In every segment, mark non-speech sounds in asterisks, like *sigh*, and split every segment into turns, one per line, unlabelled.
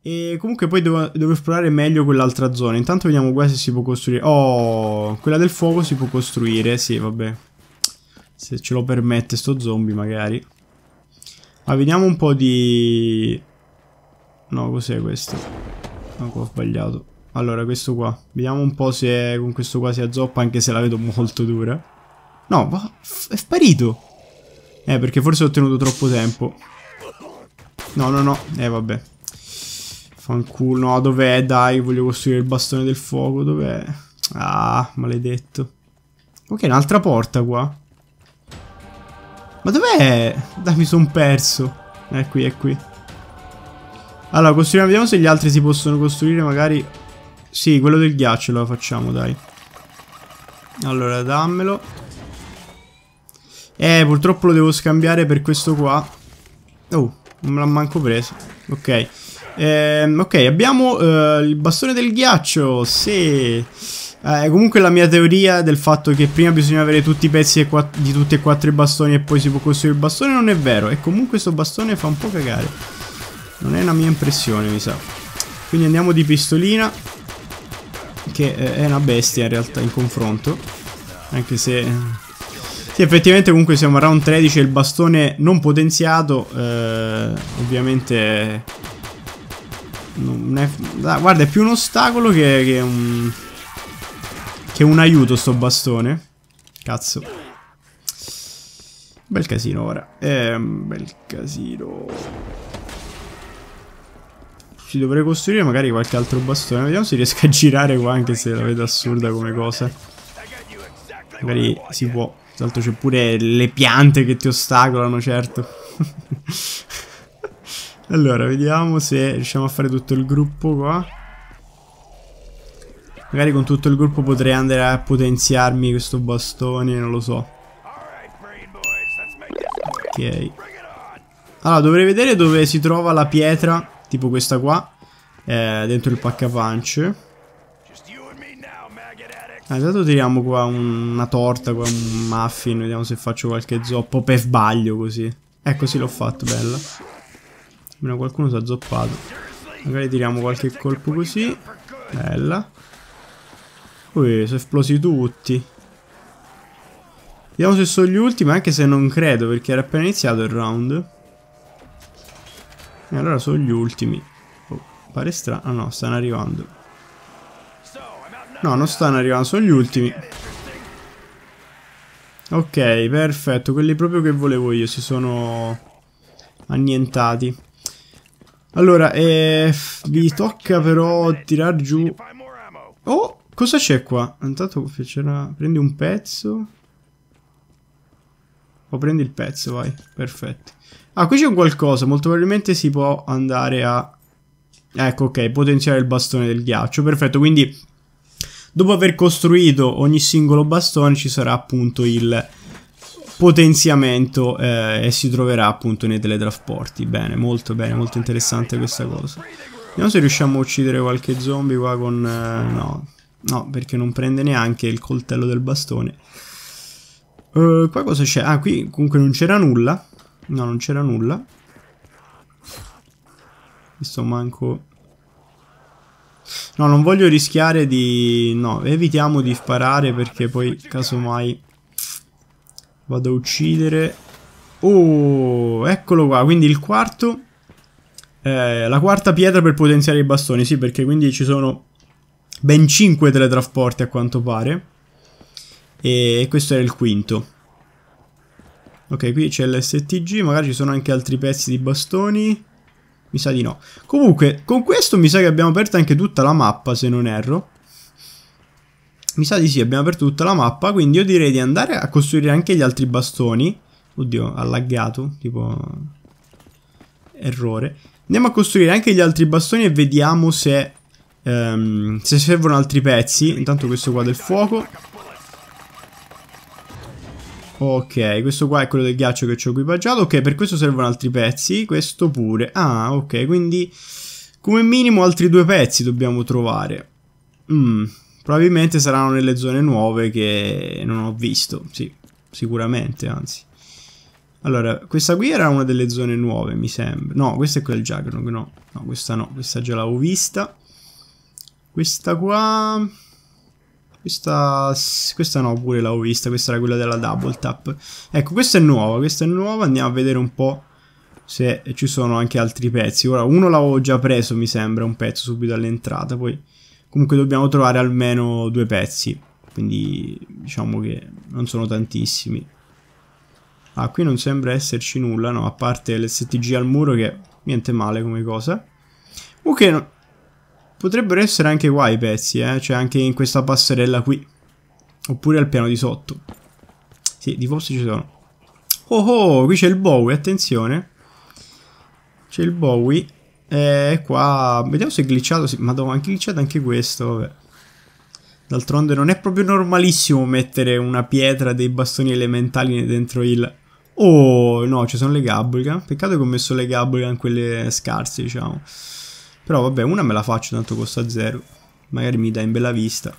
E comunque poi devo, devo esplorare meglio quell'altra zona. Intanto vediamo qua se si può costruire. Oh, quella del fuoco si può costruire. Sì, vabbè. Se ce lo permette sto zombie magari. Ma vediamo un po' di... No, cos'è questo? No, qua ho sbagliato. Allora, questo qua. Vediamo un po' se con questo qua si azzoppa, anche se la vedo *laughs* molto dura. No, va... è sparito! Eh, perché forse ho tenuto troppo tempo. No, no, no. Eh, vabbè. Fanculo, no, dov'è? Dai, voglio costruire il bastone del fuoco, dov'è? Ah, maledetto. Ok, un'altra porta qua. Ma dov'è? Dai, mi son perso. È qui, è qui. Allora, costruiamo, vediamo se gli altri si possono costruire magari... Sì, quello del ghiaccio lo facciamo, dai. Allora, dammelo. Eh, purtroppo lo devo scambiare per questo qua. Oh, non me l'ha manco preso. Ok. Eh, ok, abbiamo eh, il bastone del ghiaccio. Sì. Eh, comunque la mia teoria del fatto che prima bisogna avere tutti i pezzi di tutti e quattro i bastoni e poi si può costruire il bastone non è vero. E comunque questo bastone fa un po' cagare. Non è una mia impressione, mi sa. Quindi andiamo di pistolina. Che eh, è una bestia in realtà in confronto. Anche se... Sì, effettivamente comunque siamo a round 13 e il bastone non potenziato eh, ovviamente non È, da, guarda, è più un ostacolo che, che un... Che un aiuto sto bastone. Cazzo. Bel casino ora. Eh, bel casino. Ci dovrei costruire magari qualche altro bastone. Vediamo se riesco a girare qua, anche se la vedo assurda come cosa. Magari si può. Tanto c'è pure le piante che ti ostacolano, certo. *laughs* Allora, vediamo se riusciamo a fare tutto il gruppo qua. Magari con tutto il gruppo potrei andare a potenziarmi questo bastone, non lo so. Ok. Allora, dovrei vedere dove si trova la pietra, tipo questa qua, eh, dentro il pack a punch. Ah, intanto tiriamo qua una torta, qua un muffin, vediamo se faccio qualche zoppo per sbaglio così. Ecco, sì l'ho fatto, bello. Almeno qualcuno si è azzoppato. Magari tiriamo qualche colpo così. Bella. Ui, sono esplosi tutti. Vediamo se sono gli ultimi, anche se non credo, perché era appena iniziato il round. E allora sono gli ultimi. Oh, pare strano. Ah no, stanno arrivando. No, non stanno arrivando, sono gli ultimi. Ok, perfetto. Quelli proprio che volevo io si sono annientati. Allora, eh, vi tocca però tirar giù... Oh, cosa c'è qua? Intanto c'era... Prendi un pezzo. O oh, prendi il pezzo, vai. Perfetto. Ah, qui c'è un qualcosa. Molto probabilmente si può andare a... Ecco, ok, potenziare il bastone del ghiaccio. Perfetto, quindi... Dopo aver costruito ogni singolo bastone ci sarà appunto il potenziamento eh, e si troverà appunto nei teledraft porti. Bene, molto bene, molto interessante questa cosa. Vediamo se riusciamo a uccidere qualche zombie qua con... Eh, no, no, perché non prende neanche il coltello del bastone. Uh, qua cosa c'è? Ah, qui comunque non c'era nulla. No, non c'era nulla. Questo manco... No, non voglio rischiare di... No, evitiamo di sparare perché poi casomai Vado a uccidere. Oh, eccolo qua. Quindi il quarto... Eh, la quarta pietra per potenziare i bastoni. Sì, perché quindi ci sono ben 5 teletrasporti a quanto pare. E questo era il quinto. Ok, qui c'è l'STG. Magari ci sono anche altri pezzi di bastoni. Mi sa di no. Comunque, con questo mi sa che abbiamo aperto anche tutta la mappa, se non erro. Mi sa di sì, abbiamo aperto tutta la mappa, quindi io direi di andare a costruire anche gli altri bastoni. Oddio, ha laggato, tipo... Errore. Andiamo a costruire anche gli altri bastoni e vediamo se... Ehm, se servono altri pezzi. Intanto questo qua del fuoco. Ok, questo qua è quello del ghiaccio che ci ho equipaggiato. Ok, per questo servono altri pezzi. Questo pure. Ah, ok, quindi... Come minimo altri due pezzi dobbiamo trovare. Mmm... Probabilmente saranno nelle zone nuove che non ho visto, sì, sicuramente, anzi. Allora, questa qui era una delle zone nuove, mi sembra. No, questa è quella del Juggernaut, no. No, questa no, questa già l'avevo vista. Questa qua... Questa, questa no, pure l'avevo vista, questa era quella della Double Tap. Ecco, questa è nuova, questa è nuova, andiamo a vedere un po' se ci sono anche altri pezzi. Ora, uno l'avevo già preso, mi sembra, un pezzo subito all'entrata, poi comunque dobbiamo trovare almeno due pezzi, quindi diciamo che non sono tantissimi. Ah, qui non sembra esserci nulla, no, a parte l'STG al muro che niente male come cosa. Ok, no. potrebbero essere anche qua i pezzi, eh? cioè anche in questa passerella qui, oppure al piano di sotto. Sì, di posti ci sono. Oh oh, qui c'è il Bowie, attenzione. C'è il Bowie. E qua, vediamo se è glitchato, sì, madonna, anche glitchato anche questo, vabbè. D'altronde non è proprio normalissimo mettere una pietra dei bastoni elementali dentro il... Oh, no, ci sono le gabbulga. Peccato che ho messo le gabbulga quelle scarse, diciamo. Però vabbè, una me la faccio, tanto costa zero. Magari mi dà in bella vista.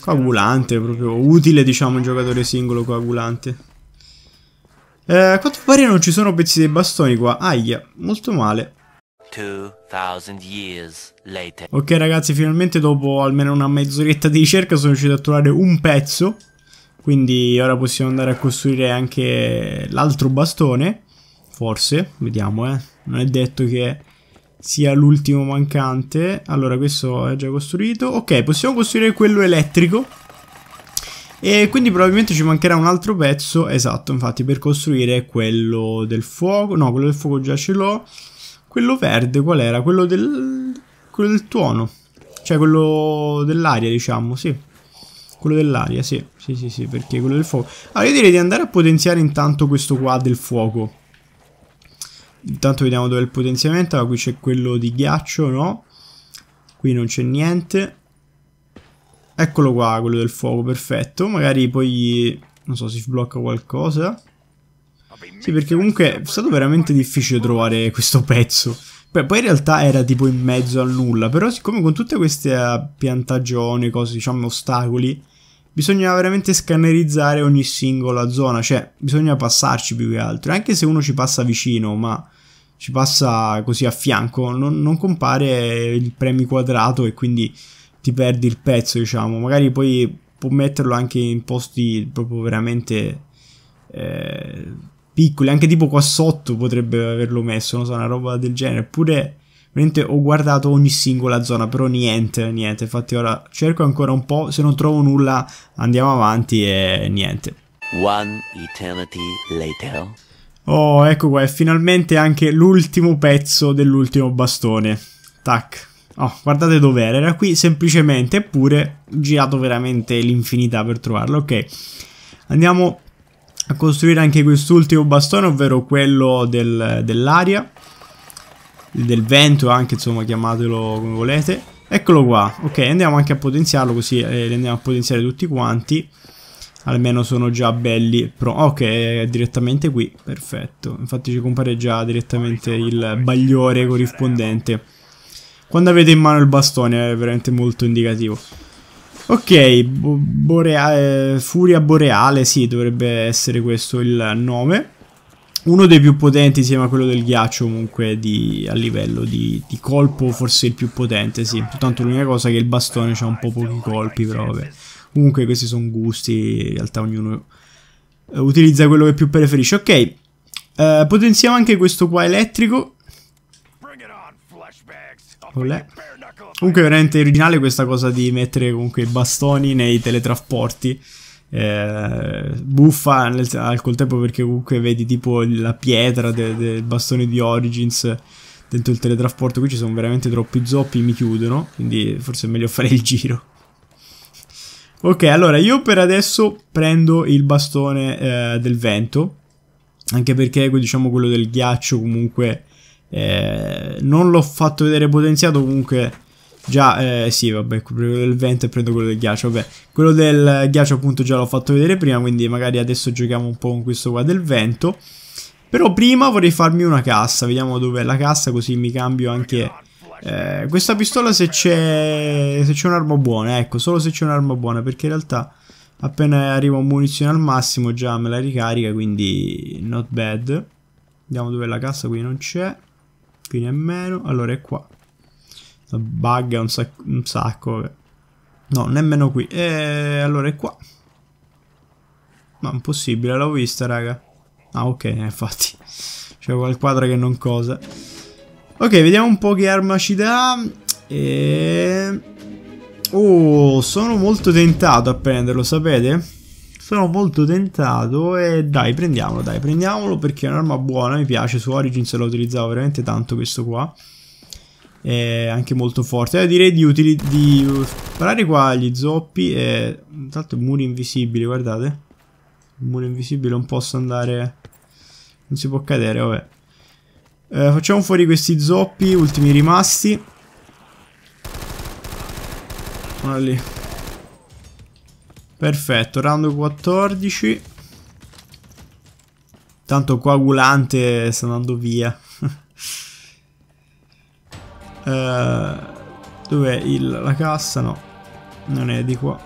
Coagulante, proprio utile, diciamo, un giocatore singolo coagulante. Eh, a quanto pare non ci sono pezzi dei bastoni qua. Aia, molto male. Ok ragazzi, finalmente dopo almeno una mezz'oretta di ricerca sono riuscito a trovare un pezzo. Quindi ora possiamo andare a costruire anche l'altro bastone. Forse, vediamo eh. Non è detto che sia l'ultimo mancante. Allora, questo è già costruito. Ok, possiamo costruire quello elettrico. E quindi probabilmente ci mancherà un altro pezzo, esatto, infatti, per costruire quello del fuoco. No, quello del fuoco già ce l'ho. Quello verde qual era? Quello del... quello del tuono. Cioè quello dell'aria, diciamo, sì. Quello dell'aria, sì. Sì, sì, sì, perché quello del fuoco. Allora io direi di andare a potenziare intanto questo qua del fuoco. Intanto vediamo dove è il potenziamento. Allora, qui c'è quello di ghiaccio, no? Qui non c'è niente. Eccolo qua, quello del fuoco, perfetto. Magari poi, non so, si blocca qualcosa. Sì, perché comunque è stato veramente difficile trovare questo pezzo. poi in realtà era tipo in mezzo al nulla, però siccome con tutte queste eh, piantagioni, cose, diciamo, ostacoli, bisogna veramente scannerizzare ogni singola zona, cioè bisogna passarci più che altro, anche se uno ci passa vicino, ma ci passa così a fianco, non, non compare il premi quadrato e quindi ti perdi il pezzo, diciamo. Magari poi può metterlo anche in posti proprio veramente eh, piccoli, anche tipo qua sotto potrebbe averlo messo, non so, una roba del genere. Eppure veramente ho guardato ogni singola zona, però niente, niente. Infatti ora cerco ancora un po', se non trovo nulla andiamo avanti e niente. One eternity later. Oh, ecco qua, è finalmente anche l'ultimo pezzo dell'ultimo bastone. Tac. Oh, guardate dov'era, era qui semplicemente, eppure ho girato veramente l'infinità per trovarlo, ok. Andiamo a costruire anche quest'ultimo bastone, ovvero quello del, dell'aria, del vento anche, insomma, chiamatelo come volete. Eccolo qua, ok, andiamo anche a potenziarlo così eh, li andiamo a potenziare tutti quanti. Almeno sono già belli pro Ok, è direttamente qui, perfetto. Infatti ci compare già direttamente il bagliore corrispondente. Quando avete in mano il bastone è veramente molto indicativo. Ok, bo boreale, eh, Furia Boreale, sì, dovrebbe essere questo il nome. Uno dei più potenti insieme a quello del ghiaccio comunque di, a livello di, di, colpo forse il più potente, sì. Soltanto l'unica cosa è che il bastone ha un po' pochi colpi, però vabbè. Comunque questi sono gusti, in realtà ognuno eh, utilizza quello che più preferisce. Ok, eh, potenziamo anche questo qua elettrico Olè. Comunque è veramente originale questa cosa di mettere comunque i bastoni nei teletrasporti. Eh, buffa nel, al col perché comunque vedi tipo la pietra del de bastone di Origins dentro il teletrasporto. Qui ci sono veramente troppi zoppi, mi chiudono, quindi forse è meglio fare il giro. Ok, allora io per adesso prendo il bastone eh, del vento, anche perché ecco, diciamo quello del ghiaccio comunque eh, non l'ho fatto vedere potenziato comunque. Già, eh, sì, vabbè, prendo quello del vento e prendo quello del ghiaccio, vabbè. Quello del ghiaccio appunto già l'ho fatto vedere prima, quindi magari adesso giochiamo un po' con questo qua del vento. Però prima vorrei farmi una cassa, vediamo dov'è la cassa, così mi cambio anche... Eh, questa pistola se c'è un'arma buona, ecco, solo se c'è un'arma buona, perché in realtà appena arriva un munizione al massimo già me la ricarica, quindi not bad. Vediamo dov'è la cassa, qui non c'è qui nemmeno, allora è qua. Bugga un sacco, un sacco. No, nemmeno qui. E allora è qua. Ma impossibile, l'ho vista, raga. Ah, ok, *laughs* infatti. C'è quel quadro che non cosa. Ok, vediamo un po' che arma ci dà. E... Oh, sono molto tentato a prenderlo, sapete? sono molto tentato e dai prendiamolo, dai prendiamolo perché è un'arma buona, mi piace, su Origins la utilizzavo veramente tanto questo qua. È anche molto forte. Eh, direi di, di sparare qua gli zoppi e... Intanto muri invisibili, guardate. Il muro invisibile non posso andare... Non si può cadere, vabbè. Eh, facciamo fuori questi zoppi, ultimi rimasti. Guarda lì. Perfetto, round 14. Tanto coagulante sta andando via. uh, *laughs* Dov'è la cassa? No, non è di qua.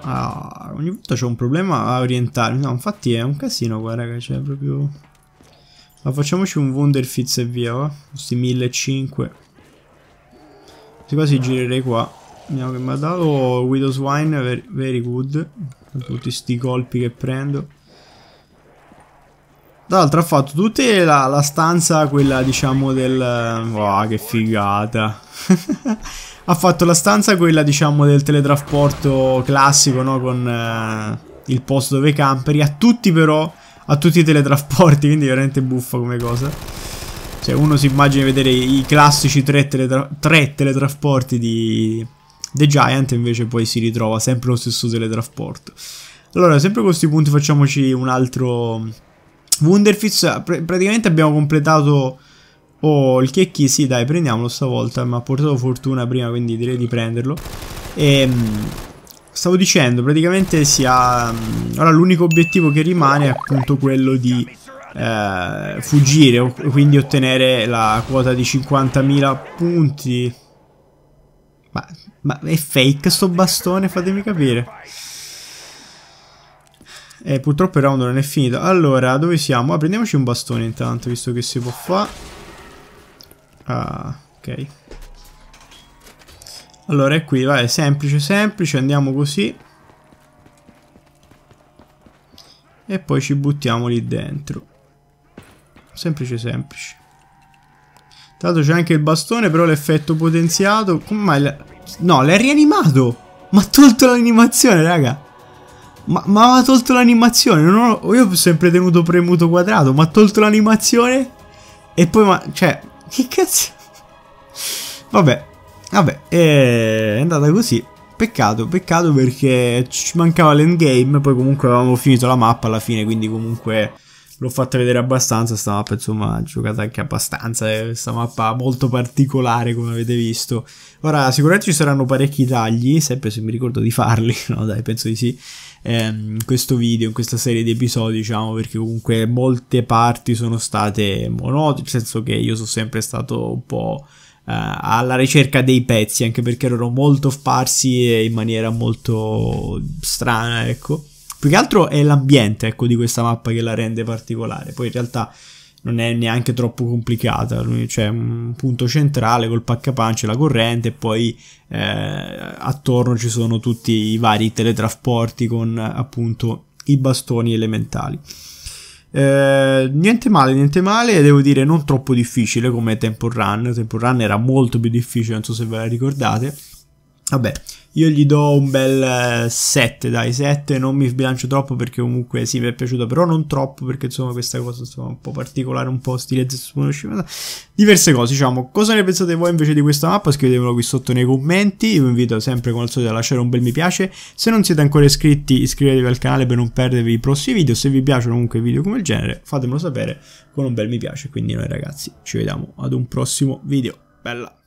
Ah, ogni volta c'è un problema a orientarmi. No, infatti è un casino qua, raga. Cioè, proprio... Ma facciamoci un Wunderfitz e via, va? Questi 1500. quasi girerei qua. Abbiamo che mi ha dato Widow's Wine, very, very good. Con tutti sti colpi che prendo. Tra l'altro ha fatto tutta la, la, stanza, quella diciamo del... Wow, che figata. *laughs* ha fatto la stanza, quella diciamo del teletrasporto classico, no? Con eh, il posto dove camperi. A tutti però, a tutti i teletrasporti, *laughs* quindi veramente buffa come cosa. Cioè uno si immagina vedere i classici tre, teletra tre teletrasporti di, The Giant invece poi si ritrova sempre lo stesso teletrasporto. Allora, sempre con questi punti facciamoci un altro Wunderfitz. Pr praticamente abbiamo completato... Oh, il checchi, sì dai, prendiamolo stavolta, mi ha portato fortuna prima, quindi direi di prenderlo. E... Ehm, stavo dicendo, praticamente si ha... Mm, ora l'unico obiettivo che rimane è appunto quello di eh, fuggire, quindi ottenere la quota di 50.000 punti ma, ma è fake sto bastone, fatemi capire. Eh, purtroppo il round non è finito. Allora, dove siamo? Ah, prendiamoci un bastone intanto, visto che si può fare. Ah, ok. Allora, è qui, vai, semplice, semplice, andiamo così. E poi ci buttiamo lì dentro. Semplice, semplice. Tanto c'è anche il bastone, però l'effetto potenziato... Come mai... No, l'ha rianimato! Ma ha tolto l'animazione, raga! Ma, ma ha tolto l'animazione! Ho... Io ho sempre tenuto premuto quadrato, ma ha tolto l'animazione? E poi ma... Cioè... Che cazzo... Vabbè, vabbè, eh, è andata così. Peccato, peccato perché ci mancava l'endgame, poi comunque avevamo finito la mappa alla fine, quindi comunque l'ho fatta vedere abbastanza Questa mappa insomma giocata anche abbastanza questa eh, mappa molto particolare come avete visto ora sicuramente ci saranno parecchi tagli sempre se mi ricordo di farli *laughs* no dai penso di sì ehm, in questo video in questa serie di episodi diciamo perché comunque molte parti sono state monote, nel senso che io sono sempre stato un po' eh, alla ricerca dei pezzi, anche perché erano molto sparsi e in maniera molto strana, ecco. Più che altro è l'ambiente, ecco, di questa mappa che la rende particolare. Poi in realtà non è neanche troppo complicata, c'è un punto centrale col pacca pancia, la corrente e poi eh, attorno ci sono tutti i vari teletrasporti con appunto i bastoni elementali. Eh, niente male, niente male, devo dire non troppo difficile come Temple Run, Temple Run era molto più difficile, non so se ve la ricordate. Vabbè, io gli do un bel 7, eh, dai, 7, non mi sbilancio troppo perché comunque sì, mi è piaciuto, però non troppo perché insomma questa cosa è un po' particolare, un po' stile Zetsubanoshima, diverse cose, diciamo. Cosa ne pensate voi invece di questa mappa? Scrivetemelo qui sotto nei commenti, io vi invito sempre come al solito a lasciare un bel mi piace, se non siete ancora iscritti iscrivetevi al canale per non perdervi i prossimi video, se vi piacciono comunque video come il genere fatemelo sapere con un bel mi piace, quindi noi ragazzi ci vediamo ad un prossimo video, bella!